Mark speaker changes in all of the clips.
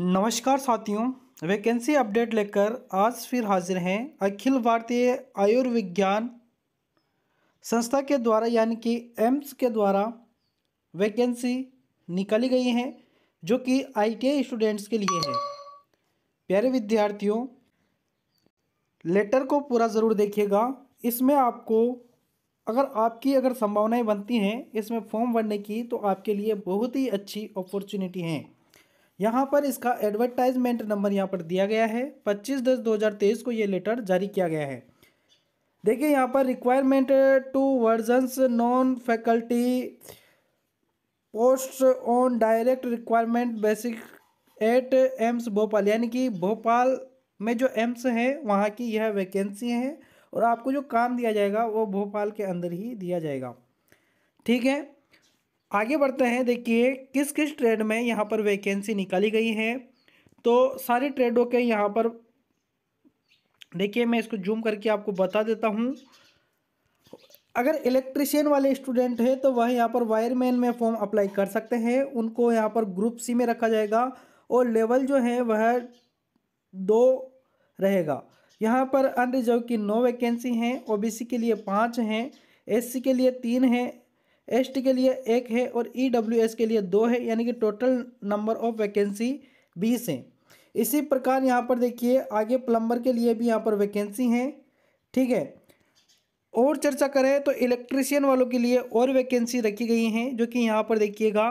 Speaker 1: नमस्कार साथियों vacancy update लेकर आज फिर हाजिर हैं अखिल भारतीय आयुर्विज्ञान संस्था के द्वारा यानी कि एम्स के द्वारा वैकेंसी निकाली गई है जो कि आईटीआई स्टूडेंट्स के लिए है प्यारे विद्यार्थियों लेटर को पूरा ज़रूर देखिएगा इसमें आपको अगर आपकी अगर संभावनाएं बनती हैं इसमें फॉर्म भरने की तो आपके लिए बहुत ही अच्छी अपॉर्चुनिटी हैं यहाँ पर इसका एडवर्टाइजमेंट नंबर यहाँ पर दिया गया है पच्चीस दस दो हज़ार तेईस को ये लेटर जारी किया गया है देखिए यहाँ पर requirement two versions non faculty post on direct requirement basic at AIIMS Bhopal यानी कि भोपाल में जो एम्स है वहाँ की यह वैकेंसी है और आपको जो काम दिया जाएगा वो भोपाल के अंदर ही दिया जाएगा ठीक है आगे बढ़ते हैं देखिए किस किस ट्रेड में यहाँ पर वैकेंसी निकाली गई है तो सारे ट्रेडों के यहाँ पर देखिए मैं इसको जूम करके आपको बता देता हूँ अगर इलेक्ट्रिशियन वाले स्टूडेंट हैं तो वह यहाँ पर वायरमैन में फॉर्म अप्लाई कर सकते हैं उनको यहाँ पर ग्रुप सी में रखा जाएगा और लेवल जो है वह दो रहेगा यहाँ पर अनरिजर्व की नौ वैकेंसी हैं ओबीसी के लिए पाँच हैं एससी के लिए तीन हैं एस के लिए एक है और ई e के लिए दो है यानी कि टोटल नंबर ऑफ वैकेंसी बीस है इसी प्रकार यहाँ पर देखिए आगे प्लम्बर के लिए भी यहाँ पर वैकेंसी हैं ठीक है और चर्चा करें तो इलेक्ट्रिशियन वालों के लिए और वैकेंसी रखी गई हैं जो कि यहाँ पर देखिएगा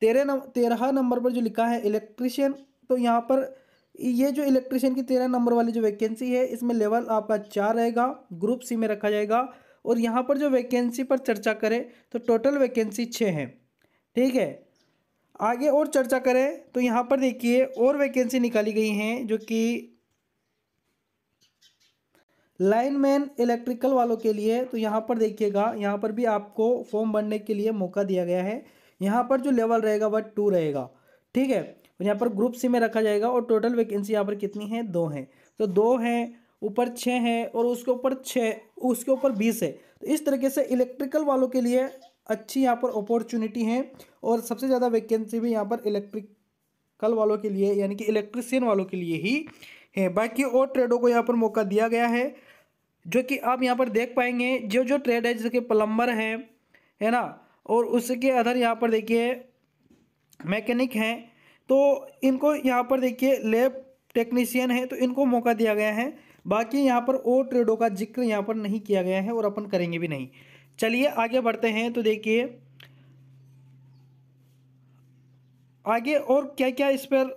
Speaker 1: तेरह नंबर तेरह नंबर पर जो लिखा है इलेक्ट्रिशियन तो यहाँ पर ये जो इलेक्ट्रिशियन की तेरह नंबर वाली जो वैकेंसी है इसमें लेवल आपका चार रहेगा ग्रुप सी में रखा जाएगा और यहाँ पर जो वैकेंसी पर चर्चा करें तो टोटल वैकेंसी छः हैं ठीक है आगे और चर्चा करें तो यहाँ पर देखिए और वैकेंसी निकाली गई हैं जो कि लाइनमैन इलेक्ट्रिकल वालों के लिए तो यहाँ पर देखिएगा यहाँ पर भी आपको फॉर्म भरने के लिए मौका दिया गया है यहाँ पर जो लेवल रहेगा वह टू रहेगा ठीक है यहाँ पर ग्रुप सी में रखा जाएगा और टोटल वैकेंसी यहाँ पर कितनी है दो हैं तो दो हैं ऊपर छः है और उसके ऊपर छः उसके ऊपर बीस है तो इस तरीके से इलेक्ट्रिकल वालों के लिए अच्छी यहाँ पर अपॉर्चुनिटी है और सबसे ज़्यादा वैकेंसी भी यहाँ पर इलेक्ट्रिकल वालों के लिए यानी कि इलेक्ट्रिसियन वालों के लिए ही है बाकी और ट्रेडों को यहाँ पर मौका दिया गया है जो कि आप यहाँ पर देख पाएंगे जो जो ट्रेड है जैसे कि प्लम्बर हैं है ना और उसके अधर यहाँ पर देखिए मैकेनिक हैं तो इनको यहाँ पर देखिए लेब टेक्नीशियन है तो इनको मौका दिया गया है बाकी यहाँ पर ओ ट्रेडों का जिक्र यहाँ पर नहीं किया गया है और अपन करेंगे भी नहीं चलिए आगे बढ़ते हैं तो देखिए आगे और क्या क्या इस पर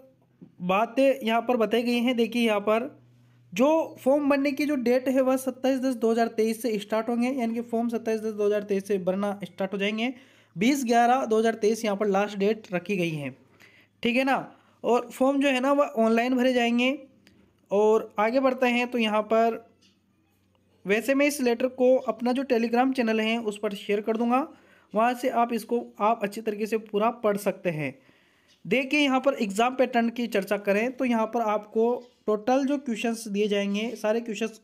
Speaker 1: बातें यहाँ पर बताई गई हैं देखिए यहाँ पर जो फॉर्म भरने की जो डेट है वह 27 दस 2023 से स्टार्ट होंगे यानी कि फॉर्म 27 दस 2023 से भरना स्टार्ट हो जाएंगे 20 ग्यारह 2023 यहाँ पर लास्ट डेट रखी गई है ठीक है ना और फॉर्म जो है ना वह ऑनलाइन भरे जाएंगे और आगे बढ़ते हैं तो यहाँ पर वैसे मैं इस लेटर को अपना जो टेलीग्राम चैनल है उस पर शेयर कर दूँगा वहाँ से आप इसको आप अच्छे तरीके से पूरा पढ़ सकते हैं देखिए यहाँ पर एग्ज़ाम पैटर्न की चर्चा करें तो यहाँ पर आपको टोटल जो क्वेश्चंस दिए जाएंगे सारे क्वेश्चंस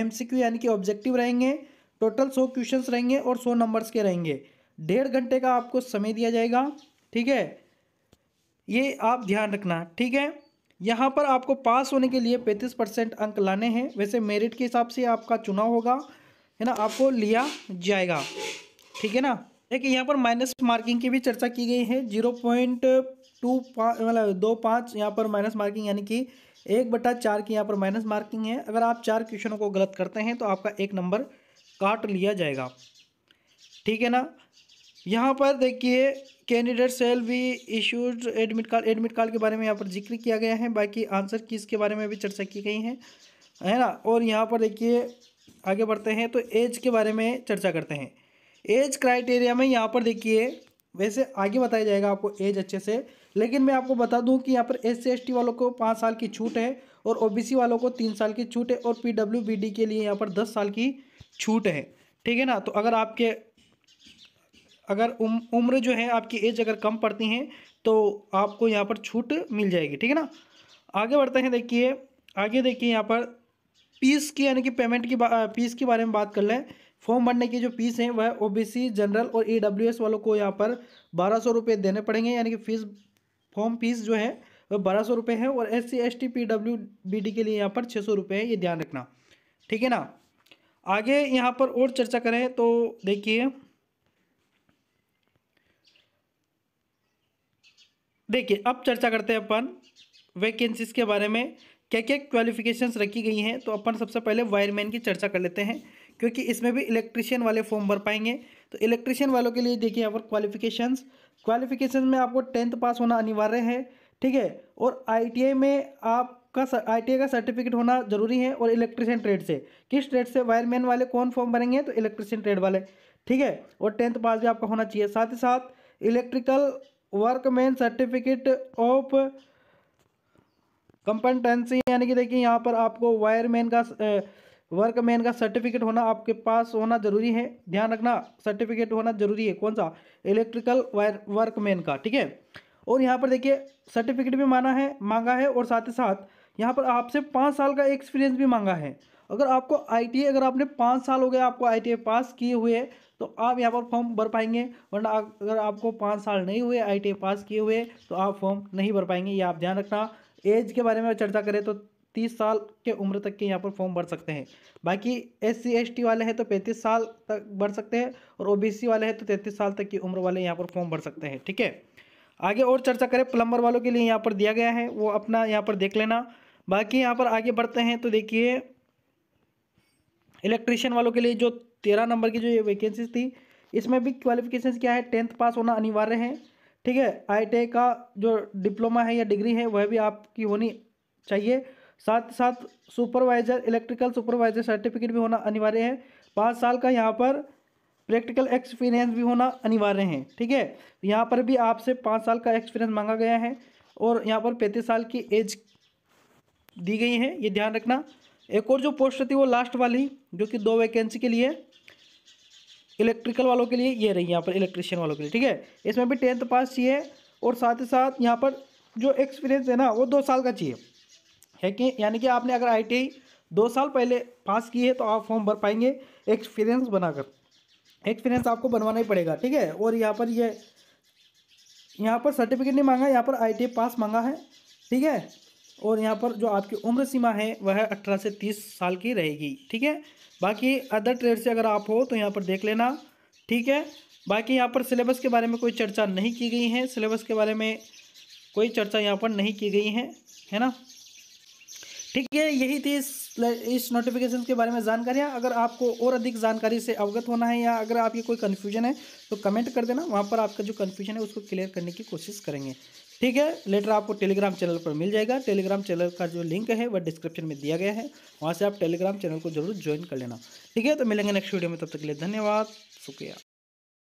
Speaker 1: एमसीक्यू यानी कि ऑब्जेक्टिव रहेंगे टोटल सौ क्वेश्चंस रहेंगे और सौ नंबर्स के रहेंगे डेढ़ घंटे का आपको समय दिया जाएगा ठीक है ये आप ध्यान रखना ठीक है यहाँ पर आपको पास होने के लिए पैंतीस परसेंट अंक लाने हैं वैसे मेरिट के हिसाब से आपका चुनाव होगा है ना आपको लिया जाएगा ठीक है ना देखिए यहाँ पर माइनस मार्किंग की भी चर्चा की गई है जीरो पॉइंट टू पाँच मतलब दो पाँच यहाँ पर माइनस मार्किंग यानी कि एक बटा चार की यहाँ पर माइनस मार्किंग है अगर आप चार क्वेश्चनों को गलत करते हैं तो आपका एक नंबर काट लिया जाएगा ठीक है ना यहाँ पर देखिए कैंडिडेट सेल भी issued admit card admit card के बारे में यहाँ पर जिक्र किया गया है बाकी आंसर किस के बारे में भी चर्चा की गई है है ना और यहाँ पर देखिए आगे बढ़ते हैं तो एज के बारे में चर्चा करते हैं एज क्राइटेरिया में यहाँ पर देखिए वैसे आगे बताया जाएगा आपको एज अच्छे से लेकिन मैं आपको बता दूँ कि यहाँ पर एस सी वालों को पाँच साल की छूट है और ओ वालों को तीन साल की छूट है और पी के लिए यहाँ पर दस साल की छूट है ठीक है ना तो अगर आपके अगर उम, उम्र जो है आपकी एज अगर कम पड़ती हैं तो आपको यहाँ पर छूट मिल जाएगी ठीक है ना आगे बढ़ते हैं देखिए आगे देखिए यहाँ पर फीस की यानी कि पेमेंट की फीस के बारे में बात कर लें फॉर्म भरने की जो फीस है वह ओबीसी जनरल और ईडब्ल्यूएस वालों को यहाँ पर बारह सौ रुपये देने पड़ेंगे यानी कि फीस फॉर्म फीस जो है वह बारह सौ रुपये है और S C S T P W B D के लिए यहाँ पर छः सौ रुपये है ये ध्यान रखना ठीक है ना आगे यहाँ पर और चर्चा करें तो देखिए देखिए अब चर्चा करते हैं अपन वैकेंसीज के बारे में क्या क्या क्वालिफिकेशंस रखी गई हैं तो अपन सबसे पहले वायरमैन की चर्चा कर लेते हैं क्योंकि इसमें भी इलेक्ट्रिशियन वाले फॉर्म भर पाएंगे तो इलेक्ट्रिशियन वालों के लिए देखिए यहाँ पर क्वालिफिकेशंस क्वालिफिकेशन में आपको टेंथ पास होना अनिवार्य है ठीक है और आई में आप का आई का सर्टिफिकेट होना जरूरी है और इलेक्ट्रिशियन ट्रेड से किस ट्रेड से वायरमैन वाले कौन फॉर्म भरेंगे तो इलेक्ट्रिशियन ट्रेड वाले ठीक है और टेंथ पास भी आपका होना चाहिए साथ ही साथ electrical workman certificate of competency यानी कि देखिए यहाँ पर आपको वायरमैन का वर्कमैन का सर्टिफिकेट होना आपके पास होना जरूरी है ध्यान रखना सर्टिफिकेट होना जरूरी है कौन सा इलेक्ट्रिकल वायर वर्कमैन का ठीक है और यहाँ पर देखिए सर्टिफिकेट भी माना है मांगा है और साथ ही साथ यहाँ पर आपसे पाँच साल का एक्सपीरियंस भी मांगा है अगर आपको आई अगर आपने पाँच साल हो गए आपको आई पास किए हुए तो आप यहाँ पर फॉर्म भर पाएंगे वरना अगर आपको पाँच साल नहीं हुए आई e पास किए हुए तो आप फॉर्म नहीं भर पाएंगे ये आप ध्यान रखना एज के बारे में चर्चा करें तो तीस साल के उम्र तक के यहाँ पर फॉर्म भर सकते हैं बाकी एस सी वाले हैं तो पैंतीस साल तक भर सकते हैं और ओ वाले हैं तो तैंतीस साल तक की उम्र वाले यहाँ पर फॉर्म भर सकते हैं ठीक है आगे और चर्चा करें प्लम्बर वालों के लिए यहाँ पर दिया गया है वो अपना यहाँ पर देख लेना बाकी यहाँ पर आगे बढ़ते हैं तो देखिए इलेक्ट्रिशियन वालों के लिए जो तेरह नंबर की जो ये वैकेंसीज थी इसमें भी क्वालिफिकेशन क्या है टेंथ पास होना अनिवार्य है ठीक है आई का जो डिप्लोमा है या डिग्री है वह भी आपकी होनी चाहिए साथ साथ सुपरवाइजर इलेक्ट्रिकल सुपरवाइजर सर्टिफिकेट भी होना अनिवार्य है पाँच साल का यहाँ पर प्रैक्टिकल एक्सपीरियंस भी होना अनिवार्य है ठीक है यहाँ पर भी आपसे पाँच साल का एक्सपीरियंस मांगा गया है और यहाँ पर पैंतीस साल की एज दी गई है ये ध्यान रखना एक और जो पोस्ट थी वो लास्ट वाली जो कि दो वैकेंसी के लिए इलेक्ट्रिकल वालों के लिए ये रही यहाँ पर इलेक्ट्रिशियन वालों के लिए ठीक है इसमें भी टेंथ पास चाहिए और साथ ही साथ यहाँ पर जो एक्सपीरियंस है ना वो दो साल का चाहिए है कि यानी कि आपने अगर आई दो साल पहले पास की है तो आप फॉर्म भर पाएंगे एक्सपीरियंस बनाकर एक्सपीरियंस आपको बनवाना ही पड़ेगा ठीक है और यहाँ पर ये यह, यहाँ पर सर्टिफिकेट नहीं मांगा यहाँ पर आई पास मांगा है ठीक है और यहाँ पर जो आपकी उम्र सीमा है वह अठारह से तीस साल की रहेगी ठीक है बाकी अदर ट्रेड से अगर आप हो तो यहाँ पर देख लेना ठीक है बाकी यहाँ पर सिलेबस के बारे में कोई चर्चा नहीं की गई है सिलेबस के बारे में कोई चर्चा यहाँ पर नहीं की गई है है ना ठीक है यही थी इस इस नोटिफिकेशन के बारे में जानकारियाँ अगर आपको और अधिक जानकारी से अवगत होना है या अगर आपकी कोई कन्फ्यूजन है तो कमेंट कर देना वहाँ पर आपका जो कन्फ्यूजन है उसको क्लियर करने की कोशिश करेंगे ठीक है लेटर आपको टेलीग्राम चैनल पर मिल जाएगा टेलीग्राम चैनल का जो लिंक है वह डिस्क्रिप्शन में दिया गया है वहाँ से आप टेलीग्राम चैनल को जरूर ज्वाइन कर लेना ठीक है तो मिलेंगे नेक्स्ट वीडियो में तब तक के लिए धन्यवाद शुक्रिया